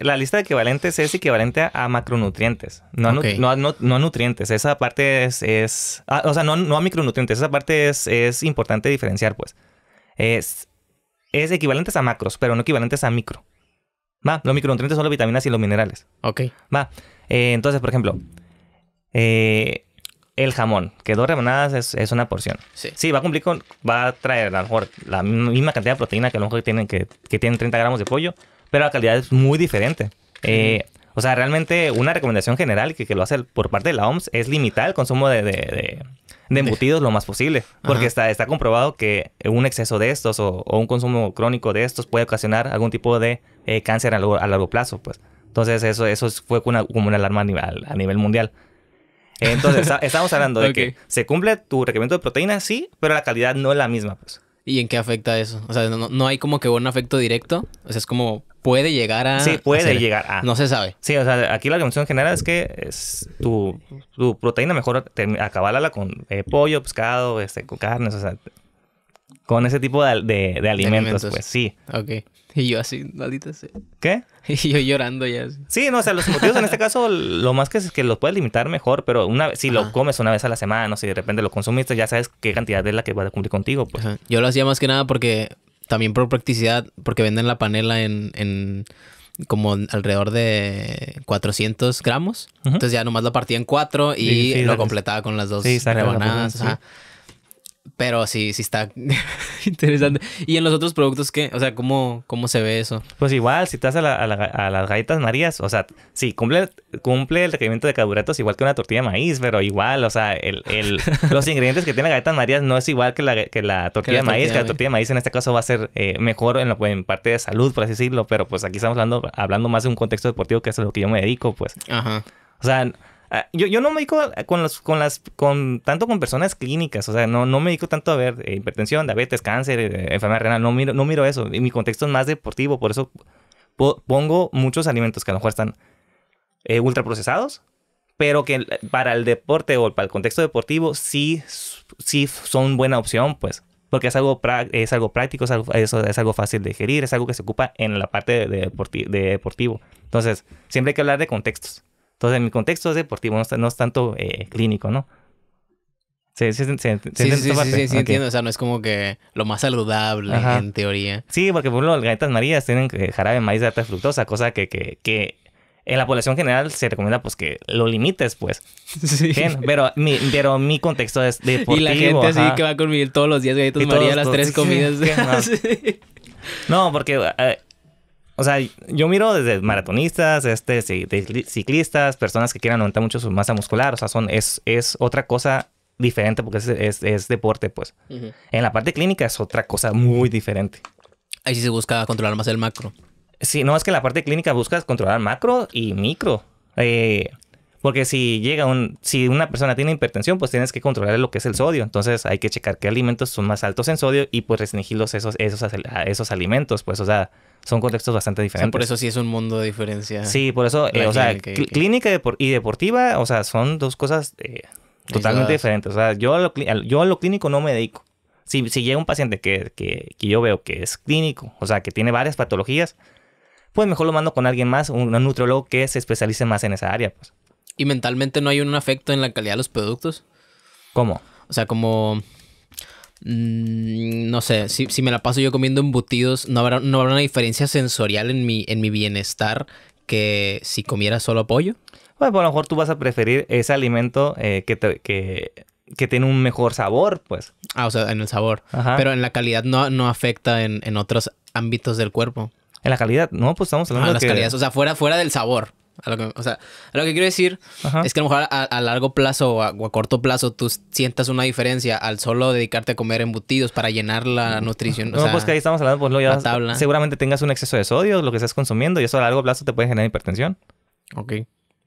la lista de equivalentes es equivalente a macronutrientes, no, a, nutrientes. Esa parte es... Ah, o sea, no, a micronutrientes. Esa parte es, importante diferenciar, pues. Es, es a macros, pero no equivalentes a micro. Va, los micronutrientes son las vitaminas y los minerales. Ok. Va, eh, entonces, por ejemplo, eh, el jamón, que dos rebanadas es, una porción. Sí. sí. va a cumplir con, va a traer a lo mejor la misma cantidad de proteína que a lo mejor tienen, que, que tienen 30 gramos de pollo, pero la calidad es muy diferente. Eh, o sea, realmente una recomendación general que, que, lo hace por parte de la OMS es limitar el consumo de, embutidos lo más posible, porque está, está comprobado que un exceso de estos o, un consumo crónico de estos puede ocasionar algún tipo de eh, cáncer a largo, a largo, plazo. pues. Entonces eso, eso fue como una alarma a nivel, mundial. Entonces estamos hablando de que se cumple tu requerimiento de proteína, sí, pero la calidad no es la misma. pues. ¿Y en qué afecta eso? O sea, no, no hay como que un afecto directo, o sea, es como puede llegar a. Sí, puede llegar a. No se sabe. Sí, o sea, aquí la dimensión general es que es tu, tu proteína mejor acabarla con eh, pollo, pescado, este, con carnes, o sea, con ese tipo de, de, alimentos, pues sí. Ok. Y yo así, maldita sea. ¿Qué? Y yo llorando ya. Sí, no, o sea, los motivos en este caso, lo más que es que los puedes limitar mejor, pero una si lo comes una vez a la semana, o si de repente lo consumiste, ya sabes qué cantidad es la que va a cumplir contigo. Pues. Yo lo hacía más que nada porque también por practicidad, porque venden la panela en, en como alrededor de 400 gramos. Entonces ya nomás la partía en cuatro y lo completaba con las dos sí, rebanadas. Pero sí, sí está interesante. ¿Y en los otros productos qué? O sea, ¿cómo, cómo se ve eso? Pues igual, si te a, las galletas marías, o sea, sí, cumple, cumple el requerimiento de carbohidratos igual que una tortilla de maíz, pero igual, o sea, el, los ingredientes que tiene la galletas marías no es igual que la, que la tortilla de maíz, que la tortilla de maíz en este caso va a ser eh, mejor en, lo, en parte de salud, por así decirlo, pero pues aquí estamos hablando, hablando más de un contexto deportivo que es a lo que yo me dedico, pues. Ajá. O sea... Ah, yo, yo no me dedico con con las, con tanto con personas clínicas, o sea, no, no me dedico tanto a ver eh, hipertensión, diabetes, cáncer, eh, enfermedad renal, no miro, no miro eso. mi contexto es más deportivo, por eso pongo muchos alimentos que a lo mejor están eh, ultraprocesados, pero que para el deporte o para el contexto deportivo sí, sí son buena opción, pues. Porque es algo, es algo práctico, es algo, es, algo fácil de digerir, es algo que se ocupa en la parte de, de deportivo. Entonces, siempre hay que hablar de contextos. Entonces, mi contexto es deportivo, no, es tanto eh, clínico, ¿no? sí, sí, sí, sí, entiendo. O sea, no es como que lo más saludable en teoría. Sí, porque por ejemplo, las galletas marías tienen eh, jarabe de maíz de alta fructosa, cosa que, en la población general se recomienda pues que lo limites, pues. Sí. pero mi, pero mi contexto es deportivo. Y la gente así que va a comer todos los días galletas María, las tres comidas. no. porque eh, o sea, yo miro desde maratonistas, este, ciclistas, personas que quieran aumentar mucho su masa muscular. O sea, son, es, es otra cosa diferente porque es, es, deporte, pues. En la parte clínica es otra cosa muy diferente. Ahí sí se busca controlar más el macro. Sí, no, es que en la parte clínica buscas controlar macro y micro. Eh, porque si llega un, si una persona tiene hipertensión, pues tienes que controlar lo que es el sodio. Entonces hay que checar qué alimentos son más altos en sodio y pues restringirlos esos, esos, esos alimentos. Pues, o sea, son contextos bastante diferentes. por eso sí es un mundo de diferencia. Sí, por eso, eh, o sea, clínica y deportiva, o sea, son dos cosas eh, totalmente diferentes. O sea, yo a, lo yo a lo clínico no me dedico. Si, llega un paciente que, yo veo que es clínico, o sea, que tiene varias patologías, pues mejor lo mando con alguien más, un, un nutriólogo que se especialice más en esa área. Pues y mentalmente no hay un afecto en la calidad de los productos. ¿Cómo? O sea, como... Mm, no sé, si, me la paso yo comiendo embutidos, no habrá, no habrá una diferencia sensorial en mi, en mi bienestar que si comiera solo pollo. Bueno, pues a lo mejor tú vas a preferir ese alimento eh, que, tiene un mejor sabor, pues. Ah, o sea, en el sabor. Ajá. Pero en la calidad no, no afecta en, en, otros ámbitos del cuerpo. En la calidad, no, pues estamos hablando ah, de las que... calidades, o sea, fuera del sabor lo que, o sea, lo que quiero decir es que a lo mejor a, largo plazo o a, corto plazo tú sientas una diferencia al solo dedicarte a comer embutidos para llenar la nutrición. No, pues que ahí estamos hablando, pues lo ya seguramente tengas un exceso de sodio, lo que estás consumiendo, y eso a largo plazo te puede generar hipertensión. Ok.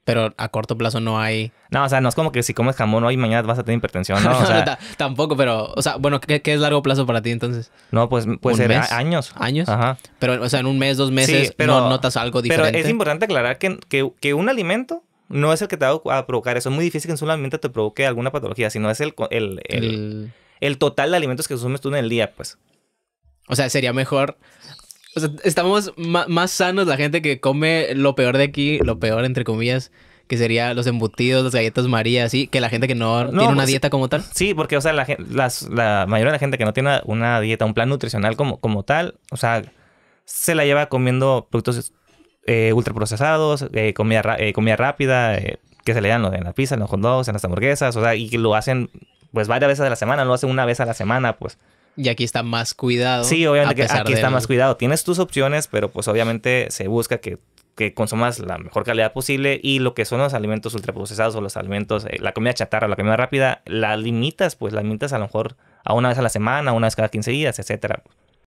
Pero a corto plazo no hay. No, o sea, no es como que si comes jamón hoy, mañana vas a tener hipertensión. No, tampoco, pero, o sea, bueno, ¿qué, es largo plazo para ti entonces? No, pues puede ser años. ¿Años? Ajá. Pero, o sea, en un mes, dos meses, no notas algo diferente. Pero es importante aclarar que, que, un alimento no es el que te va a provocar eso. Es muy difícil que un solo alimento te provoque alguna patología, sino es el, el, el... el total de alimentos que consumes tú en el día, pues. O sea, sería mejor o sea, estamos más sanos la gente que come lo peor de aquí, lo peor entre comillas, que sería los embutidos, las galletas María, así, que la gente que no, tiene una dieta como tal. Sí, porque, o sea, la, mayoría de la gente que no tiene una, dieta, un plan nutricional como, como tal, o sea, se la lleva comiendo productos eh, ultraprocesados, eh, comida, eh, comida rápida, eh, que se le dan en la pizza, en los hot en las hamburguesas, o sea, y lo hacen pues varias veces a la semana, lo hacen una vez a la semana, pues. Y aquí está más cuidado. Sí, obviamente aquí está más cuidado. Tienes tus opciones, pero pues obviamente se busca que, que, consumas la mejor calidad posible y lo que son los alimentos ultraprocesados o los alimentos, eh, la comida chatarra, la comida rápida, la limitas, pues la limitas a lo mejor a una vez a la semana, una vez cada 15 días, etcétera.